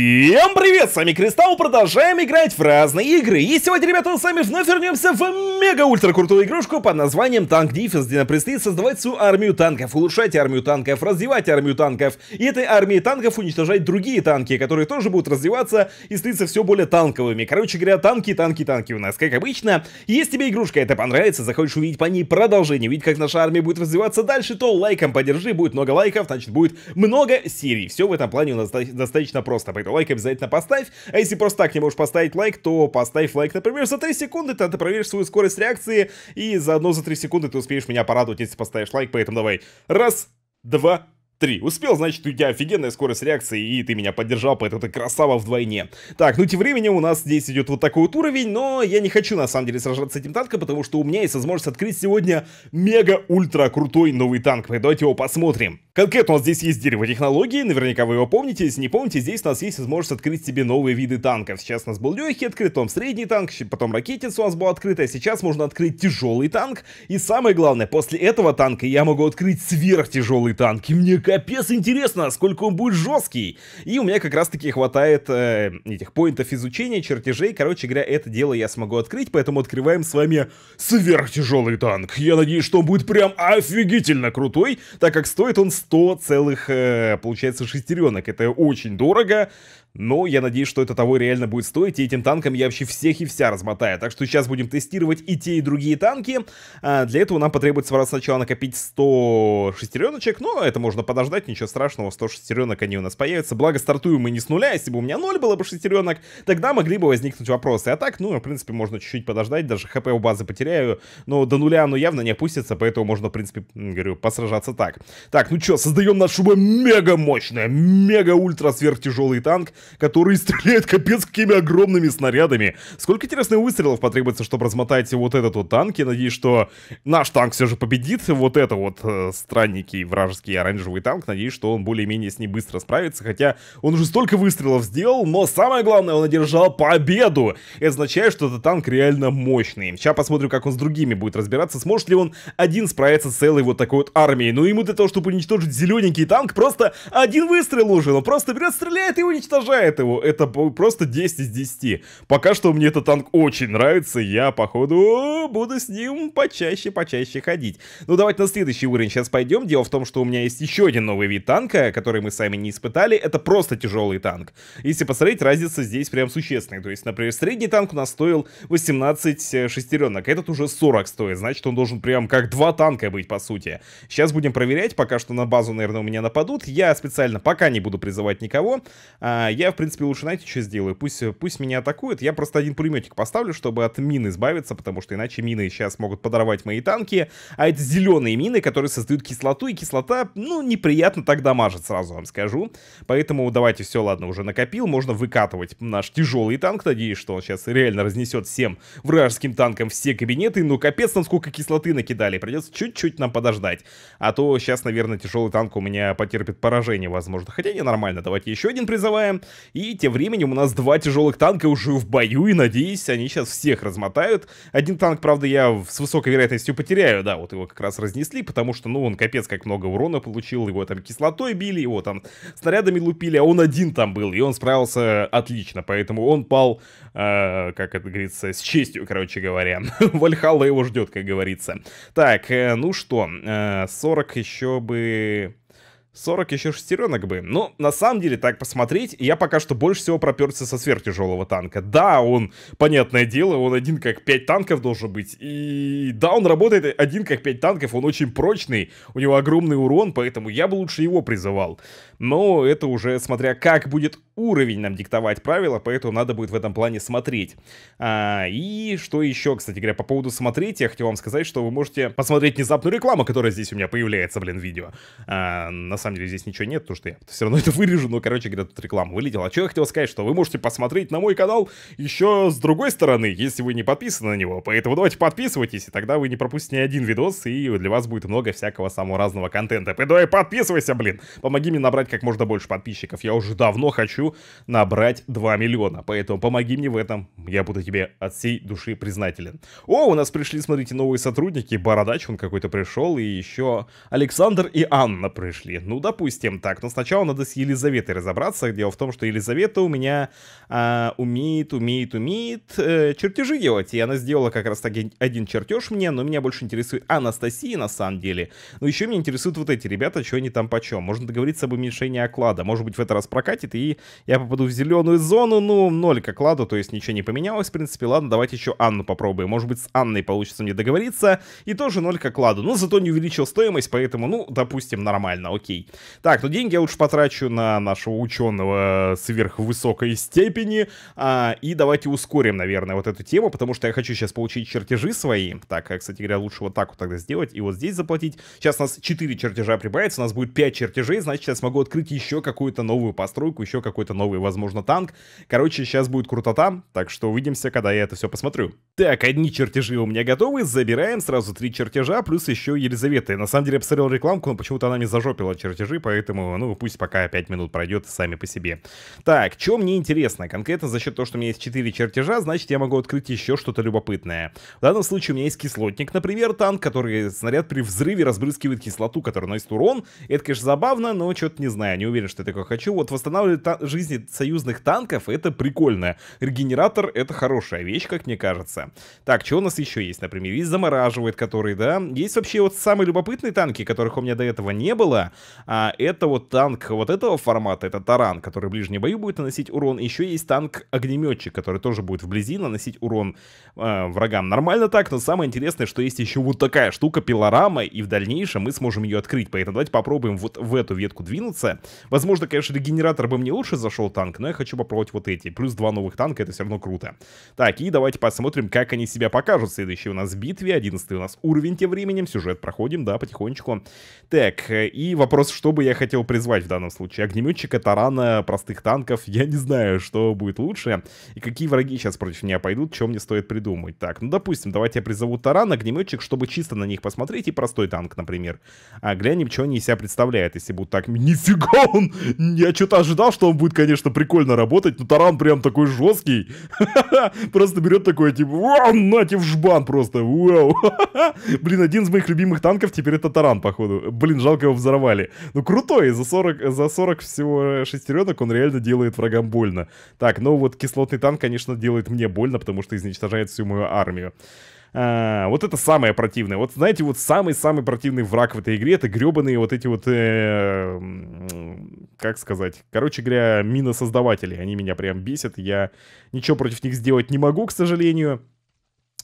Всем привет, с вами Кристалл, продолжаем играть в разные игры. И сегодня, ребята, мы с вами вновь вернемся в мега-ультра-крутую игрушку под названием Танк Диффенс, где нам предстоит создавать свою армию танков, улучшать армию танков, развивать армию танков, и этой армии танков уничтожать другие танки, которые тоже будут развиваться и становиться все более танковыми. Короче говоря, танки, танки, танки у нас, как обычно. Если тебе игрушка это понравится, захочешь увидеть по ней продолжение, увидеть, как наша армия будет развиваться дальше, то лайком поддержи, будет много лайков, значит будет много серий. Все в этом плане у нас достаточно просто, когда лайк обязательно поставь. А если просто так не можешь поставить лайк, то поставь лайк, например, за 3 секунды, тогда ты проверишь свою скорость реакции, и заодно за 3 секунды ты успеешь меня порадовать, если поставишь лайк, поэтому давай. Раз, два, Три. Успел, значит, у тебя офигенная скорость реакции, и ты меня поддержал, поэтому ты красава вдвойне. Так, ну тем временем у нас здесь идет вот такой вот уровень, но я не хочу на самом деле сражаться с этим танком, потому что у меня есть возможность открыть сегодня мега-ультра крутой новый танк, поэтому давайте его посмотрим. Конкретно у нас здесь есть дерево технологии, наверняка вы его помните, если не помните, здесь у нас есть возможность открыть себе новые виды танков. Сейчас у нас был легкий открыт, потом средний танк, потом ракетница у нас была открыта, а сейчас можно открыть тяжелый танк, и самое главное, после этого танка я могу открыть сверхтяжелый танк, и мне капец интересно, сколько он будет жесткий. И у меня как раз-таки хватает э, этих поинтов изучения, чертежей. Короче говоря, это дело я смогу открыть, поэтому открываем с вами сверхтяжелый танк. Я надеюсь, что он будет прям офигительно крутой, так как стоит он 100 целых, э, получается, шестеренок. Это очень дорого. Но я надеюсь, что это того реально будет стоить, и этим танком я вообще всех и вся размотаю. Так что сейчас будем тестировать и те, и другие танки. А для этого нам потребуется сначала накопить 100 шестереночек, но это можно подождать, ничего страшного, 100 шестеренок они у нас появятся. Благо стартуем мы не с нуля, если бы у меня 0 было бы шестеренок, тогда могли бы возникнуть вопросы. А так, ну, в принципе, можно чуть-чуть подождать, даже хп у базы потеряю, но до нуля оно явно не опустится, поэтому можно, в принципе, говорю, посражаться так. Так, ну что, создаем нашу мега мощное, мега ультра сверхтяжелый танк который стреляет капец какими огромными снарядами. Сколько интересных выстрелов потребуется, чтобы размотать вот этот вот танк. Я надеюсь, что наш танк все же победит. Вот это вот э, странненький вражеский оранжевый танк. Надеюсь, что он более-менее с ним быстро справится. Хотя он уже столько выстрелов сделал, но самое главное, он одержал победу. Это означает, что этот танк реально мощный. Сейчас посмотрим, как он с другими будет разбираться. Сможет ли он один справиться с целой вот такой вот армией. Ну ему для того, чтобы уничтожить зелененький танк, просто один выстрел уже. Он просто берет, стреляет и уничтожает уничтожает его. Это просто 10 из 10. Пока что мне этот танк очень нравится. Я, походу, буду с ним почаще-почаще ходить. Ну, давайте на следующий уровень сейчас пойдем. Дело в том, что у меня есть еще один новый вид танка, который мы сами не испытали. Это просто тяжелый танк. Если посмотреть, разница здесь прям существенная. То есть, например, средний танк у нас стоил 18 э, шестеренок. Этот уже 40 стоит. Значит, он должен прям как два танка быть, по сути. Сейчас будем проверять. Пока что на базу, наверное, у меня нападут. Я специально пока не буду призывать никого. А, я я, в принципе, лучше, знаете, что сделаю? Пусть, пусть меня атакуют, я просто один пулеметик поставлю, чтобы от мин избавиться, потому что иначе мины сейчас могут подорвать мои танки, а это зеленые мины, которые создают кислоту, и кислота, ну, неприятно так дамажит, сразу вам скажу. Поэтому давайте все, ладно, уже накопил, можно выкатывать наш тяжелый танк, надеюсь, что он сейчас реально разнесет всем вражеским танкам все кабинеты, но ну, капец нам сколько кислоты накидали, придется чуть-чуть нам подождать, а то сейчас, наверное, тяжелый танк у меня потерпит поражение, возможно, хотя не нормально, давайте еще один призываем, и тем временем у нас два тяжелых танка уже в бою, и надеюсь, они сейчас всех размотают. Один танк, правда, я с высокой вероятностью потеряю, да, вот его как раз разнесли, потому что, ну, он капец как много урона получил, его там кислотой били, его там снарядами лупили, а он один там был, и он справился отлично, поэтому он пал, э, как это говорится, с честью, короче говоря. Вальхалла его ждет, как говорится. Так, э, ну что, э, 40 еще бы... 40 еще шестеренок бы. Но ну, на самом деле, так посмотреть, я пока что больше всего проперся со сверхтяжелого танка. Да, он, понятное дело, он один как 5 танков должен быть. И да, он работает один как 5 танков, он очень прочный, у него огромный урон, поэтому я бы лучше его призывал. Но это уже смотря как будет уровень нам диктовать правила, поэтому надо будет в этом плане смотреть. А, и что еще, кстати говоря, по поводу смотреть, я хотел вам сказать, что вы можете посмотреть внезапную рекламу, которая здесь у меня появляется, блин, видео. А, на самом деле здесь ничего нет, потому что я все равно это вырежу, но, короче говоря, тут реклама вылетела. А что я хотел сказать, что вы можете посмотреть на мой канал еще с другой стороны, если вы не подписаны на него. Поэтому давайте подписывайтесь, и тогда вы не пропустите ни один видос, и для вас будет много всякого самого разного контента. Пидой, подписывайся, блин! Помоги мне набрать как можно больше подписчиков. Я уже давно хочу набрать 2 миллиона, поэтому помоги мне в этом. Я буду тебе от всей души признателен. О, у нас пришли, смотрите, новые сотрудники. Бородач, он какой-то пришел, и еще Александр и Анна пришли. Ну, ну, допустим, так. Но сначала надо с Елизаветой разобраться. Дело в том, что Елизавета у меня э, умеет, умеет, умеет э, чертежи делать. И она сделала как раз таки один чертеж мне, но меня больше интересует Анастасия на самом деле. Но еще меня интересуют вот эти ребята, что они там почем. Можно договориться об уменьшении оклада. Может быть, в этот раз прокатит, и я попаду в зеленую зону. Ну, ноль к окладу, то есть ничего не поменялось, в принципе. Ладно, давайте еще Анну попробуем. Может быть, с Анной получится мне договориться. И тоже ноль к окладу. Но зато не увеличил стоимость, поэтому, ну, допустим, нормально, окей. Так, ну деньги я лучше потрачу на нашего ученого сверхвысокой степени. А, и давайте ускорим, наверное, вот эту тему, потому что я хочу сейчас получить чертежи свои. Так, кстати говоря, лучше вот так вот тогда сделать и вот здесь заплатить. Сейчас у нас 4 чертежа прибавится, у нас будет 5 чертежей, значит, я смогу открыть еще какую-то новую постройку, еще какой-то новый, возможно, танк. Короче, сейчас будет круто там, так что увидимся, когда я это все посмотрю. Так, одни чертежи у меня готовы, забираем сразу 3 чертежа, плюс еще Елизавета. на самом деле посмотрел рекламку, но почему-то она не зажопила чертежи чертежи, поэтому, ну, пусть пока 5 минут пройдет сами по себе. Так, что мне интересно? Конкретно за счет того, что у меня есть 4 чертежа, значит, я могу открыть еще что-то любопытное. В данном случае у меня есть кислотник, например, танк, который снаряд при взрыве разбрызгивает кислоту, которая наносит урон. Это, конечно, забавно, но что-то не знаю, не уверен, что я такое хочу. Вот восстанавливать жизни союзных танков, это прикольно. Регенератор — это хорошая вещь, как мне кажется. Так, что у нас еще есть, например? Есть замораживает, который, да? Есть вообще вот самые любопытные танки, которых у меня до этого не было. А это вот танк вот этого формата, это таран, который в ближнем бою будет наносить урон. Еще есть танк-огнеметчик, который тоже будет вблизи наносить урон э, врагам. Нормально так, но самое интересное, что есть еще вот такая штука, пилорама, и в дальнейшем мы сможем ее открыть. Поэтому давайте попробуем вот в эту ветку двинуться. Возможно, конечно, регенератор бы мне лучше зашел танк, но я хочу попробовать вот эти. Плюс два новых танка, это все равно круто. Так, и давайте посмотрим, как они себя покажут. Следующий у нас битве, одиннадцатый у нас уровень тем временем, сюжет проходим, да, потихонечку. Так, и вопрос вопрос, что бы я хотел призвать в данном случае. Огнеметчика, тарана, простых танков. Я не знаю, что будет лучше. И какие враги сейчас против меня пойдут, чем мне стоит придумать. Так, ну допустим, давайте я призову таран, огнеметчик, чтобы чисто на них посмотреть. И простой танк, например. А глянем, что они из себя представляют, если будут так... Нифига он! Я что-то ожидал, что он будет, конечно, прикольно работать. Но таран прям такой жесткий. Просто берет такой, типа, на в жбан просто. Вау. Блин, один из моих любимых танков теперь это таран, походу. Блин, жалко его взорвали. Ну, крутой, за 40, за 40 всего шестеренок он реально делает врагам больно. Так, ну вот кислотный танк, конечно, делает мне больно, потому что изничтожает всю мою армию. А, вот это самое противное. Вот знаете, вот самый-самый противный враг в этой игре это гребаные вот эти вот, э, как сказать, короче говоря, миносоздаватели. Они меня прям бесят. Я ничего против них сделать не могу, к сожалению.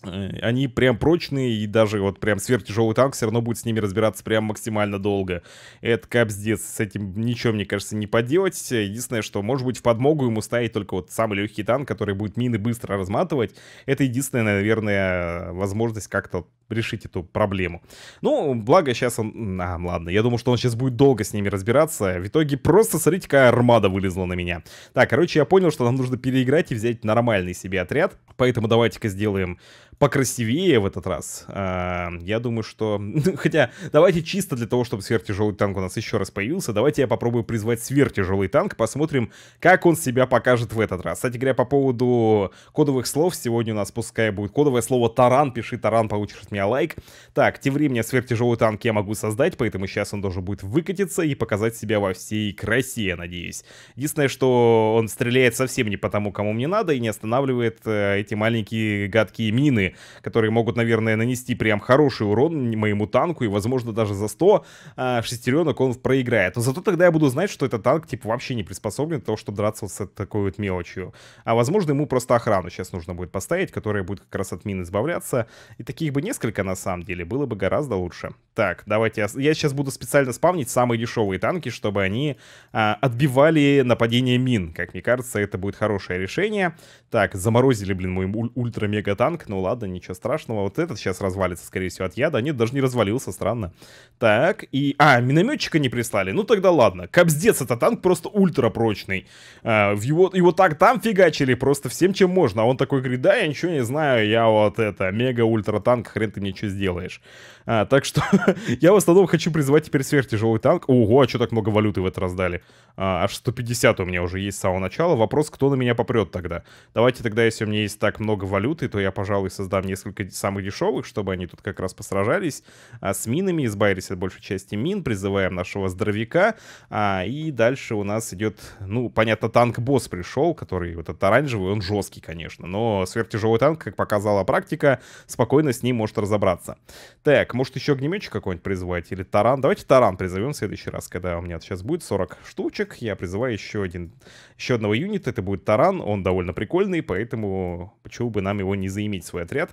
Э, они прям прочные, и даже вот прям сверхтяжелый танк все равно будет с ними разбираться прям максимально долго. Это капздец, с этим ничего, мне кажется, не поделать. Единственное, что, может быть, в подмогу ему ставить только вот самый легкий танк, который будет мины быстро разматывать. Это единственная, наверное, возможность как-то решить эту проблему. Ну, благо сейчас он... А, ладно, я думал, что он сейчас будет долго с ними разбираться. В итоге просто, смотрите, какая армада вылезла на меня. Так, короче, я понял, что нам нужно переиграть и взять нормальный себе отряд. Поэтому давайте-ка сделаем покрасивее в этот раз. А, я думаю, что... Ну, хотя, давайте чисто для того, чтобы сверхтяжелый танк у нас еще раз появился, давайте я попробую призвать сверхтяжелый танк, посмотрим, как он себя покажет в этот раз. Кстати говоря, по поводу кодовых слов, сегодня у нас пускай будет кодовое слово «таран», пиши «таран», получишь от меня меня лайк. Так, тем временем сверхтяжелый танк я могу создать, поэтому сейчас он должен будет выкатиться и показать себя во всей красе, я надеюсь. Единственное, что он стреляет совсем не по тому, кому мне надо, и не останавливает э, эти маленькие гадкие мины, которые могут, наверное, нанести прям хороший урон моему танку, и, возможно, даже за 100 э, а, шестеренок он проиграет. Но зато тогда я буду знать, что этот танк, типа, вообще не приспособлен для того, чтобы драться с такой вот мелочью. А, возможно, ему просто охрану сейчас нужно будет поставить, которая будет как раз от мин избавляться. И таких бы несколько несколько на самом деле, было бы гораздо лучше. Так, давайте я, сейчас буду специально спавнить самые дешевые танки, чтобы они а, отбивали нападение мин. Как мне кажется, это будет хорошее решение. Так, заморозили, блин, мой уль ультра-мега-танк. Ну ладно, ничего страшного. Вот этот сейчас развалится, скорее всего, от яда. Нет, даже не развалился, странно. Так, и... А, минометчика не прислали. Ну тогда ладно. Кобздец, это танк просто ультра-прочный. А, его, его так там фигачили просто всем, чем можно. А он такой говорит, да, я ничего не знаю, я вот это, мега-ультра-танк, хрен ты ты мне что сделаешь. А, так что я в основном хочу призывать теперь сверхтяжелый танк. Ого, а что так много валюты в этот раз дали? А, аж 150 у меня уже есть с самого начала. Вопрос, кто на меня попрет тогда? Давайте тогда, если у меня есть так много валюты, то я, пожалуй, создам несколько самых дешевых, чтобы они тут как раз посражались а, с минами, избавились от большей части мин, призываем нашего здоровяка. А, и дальше у нас идет, ну, понятно, танк-босс пришел, который вот этот оранжевый, он жесткий, конечно, но сверхтяжелый танк, как показала практика, спокойно с ним может разобраться разобраться. Так, может еще огнеметчик какой-нибудь призвать или таран? Давайте таран призовем в следующий раз, когда у меня сейчас будет 40 штучек. Я призываю еще, один, еще одного юнита, это будет таран, он довольно прикольный, поэтому почему бы нам его не заиметь в свой отряд?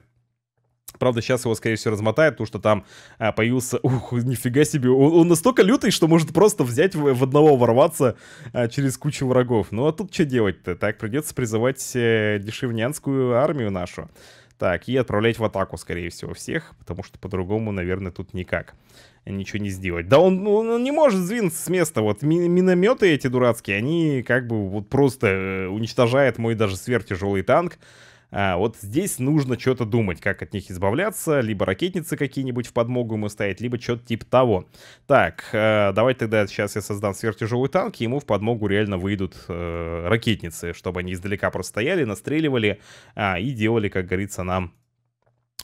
Правда, сейчас его, скорее всего, размотает, потому что там а, появился... Ух, нифига себе, он, он настолько лютый, что может просто взять в, в одного ворваться а, через кучу врагов. Ну а тут что делать-то? Так придется призывать э, дешевнянскую армию нашу. Так, и отправлять в атаку, скорее всего, всех, потому что по-другому, наверное, тут никак ничего не сделать. Да он, ну, он не может сдвинуться с места, вот минометы эти дурацкие, они как бы вот просто э, уничтожают мой даже сверхтяжелый танк, а, вот здесь нужно что-то думать, как от них избавляться, либо ракетницы какие-нибудь в подмогу ему стоять, либо что-то типа того. Так, э, давайте тогда сейчас я создам сверхтяжелый танк, и ему в подмогу реально выйдут э, ракетницы, чтобы они издалека простояли, настреливали э, и делали, как говорится, нам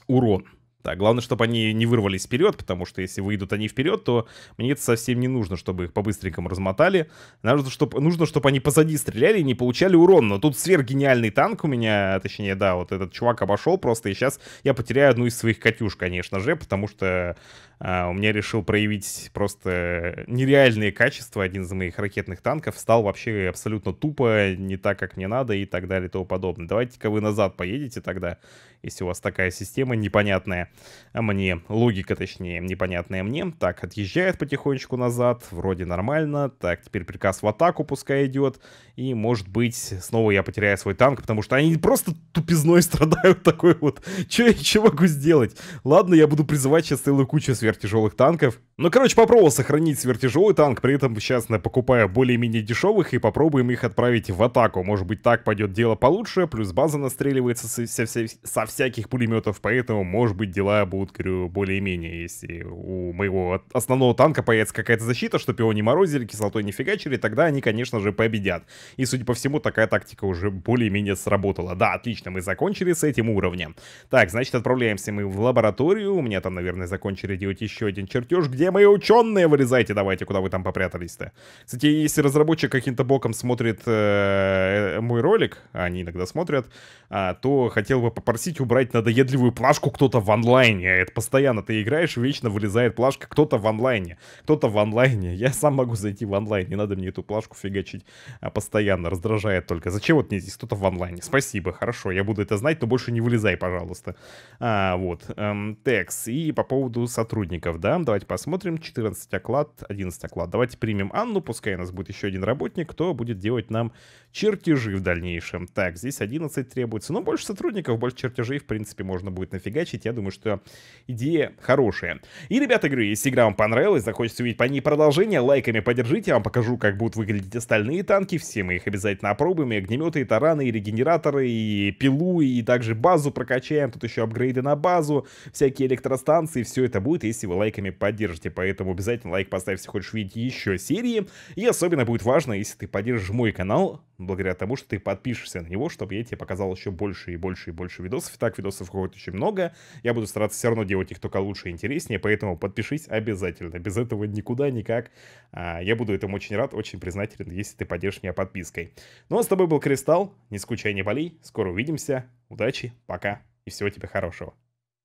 урон. Да, главное, чтобы они не вырвались вперед, потому что если выйдут они вперед, то мне это совсем не нужно, чтобы их по-быстренькому размотали. Нужно, чтобы, нужно, чтобы они позади стреляли и не получали урон. Но тут сверхгениальный танк у меня, точнее, да, вот этот чувак обошел просто, и сейчас я потеряю одну из своих «Катюш», конечно же, потому что а, у меня решил проявить просто нереальные качества один из моих ракетных танков. Стал вообще абсолютно тупо, не так, как мне надо и так далее и тому подобное. Давайте-ка вы назад поедете тогда, если у вас такая система непонятная. А мне, логика точнее, непонятная мне, так, отъезжает потихонечку назад, вроде нормально, так, теперь приказ в атаку пускай идет, и, может быть, снова я потеряю свой танк, потому что они просто тупизной страдают такой вот, что я чего могу сделать? Ладно, я буду призывать сейчас целую кучу сверхтяжелых танков, ну, короче, попробовал сохранить сверхтяжелый танк, при этом сейчас я покупаю более-менее дешевых и попробуем их отправить в атаку, может быть, так пойдет дело получше, плюс база настреливается со, со, со всяких пулеметов, поэтому, может быть, дело дела будут, говорю, более-менее. Если у моего основного танка появится какая-то защита, чтобы его не морозили, кислотой не фигачили, тогда они, конечно же, победят. И, судя по всему, такая тактика уже более-менее сработала. Да, отлично, мы закончили с этим уровнем. Так, значит, отправляемся мы в лабораторию. У меня там, наверное, закончили делать еще один чертеж. Где мои ученые? Вылезайте давайте, куда вы там попрятались-то? Кстати, если разработчик каким-то боком смотрит э, э мой ролик, а они иногда смотрят, а, то хотел бы попросить убрать надоедливую плашку кто-то в онлайн онлайне. Это постоянно ты играешь, вечно вылезает плашка. Кто-то в онлайне, кто-то в онлайне. Я сам могу зайти в онлайн, не надо мне эту плашку фигачить а постоянно. Раздражает только. Зачем вот мне здесь кто-то в онлайне? Спасибо, хорошо, я буду это знать, но больше не вылезай, пожалуйста. А, вот. Эм, текс. И по поводу сотрудников, да, давайте посмотрим. 14 оклад, 11 оклад. Давайте примем Анну, пускай у нас будет еще один работник, кто будет делать нам чертежи в дальнейшем. Так, здесь 11 требуется, но больше сотрудников, больше чертежей, в принципе, можно будет нафигачить. Я думаю, что что идея хорошая. И, ребят, игры, если игра вам понравилась, захочется увидеть по ней продолжение, лайками поддержите, я вам покажу, как будут выглядеть остальные танки, все мы их обязательно опробуем, и огнеметы, и тараны, и регенераторы, и пилу, и также базу прокачаем, тут еще апгрейды на базу, всякие электростанции, все это будет, если вы лайками поддержите, поэтому обязательно лайк поставь, если хочешь видеть еще серии, и особенно будет важно, если ты поддержишь мой канал, благодаря тому, что ты подпишешься на него, чтобы я тебе показал еще больше и больше и больше видосов, и так видосов будет очень много, я буду стараться все равно делать их только лучше и интереснее, поэтому подпишись обязательно. Без этого никуда, никак. А, я буду этому очень рад, очень признателен, если ты поддержишь меня подпиской. Ну а с тобой был Кристалл. Не скучай, не болей. Скоро увидимся. Удачи, пока и всего тебе хорошего.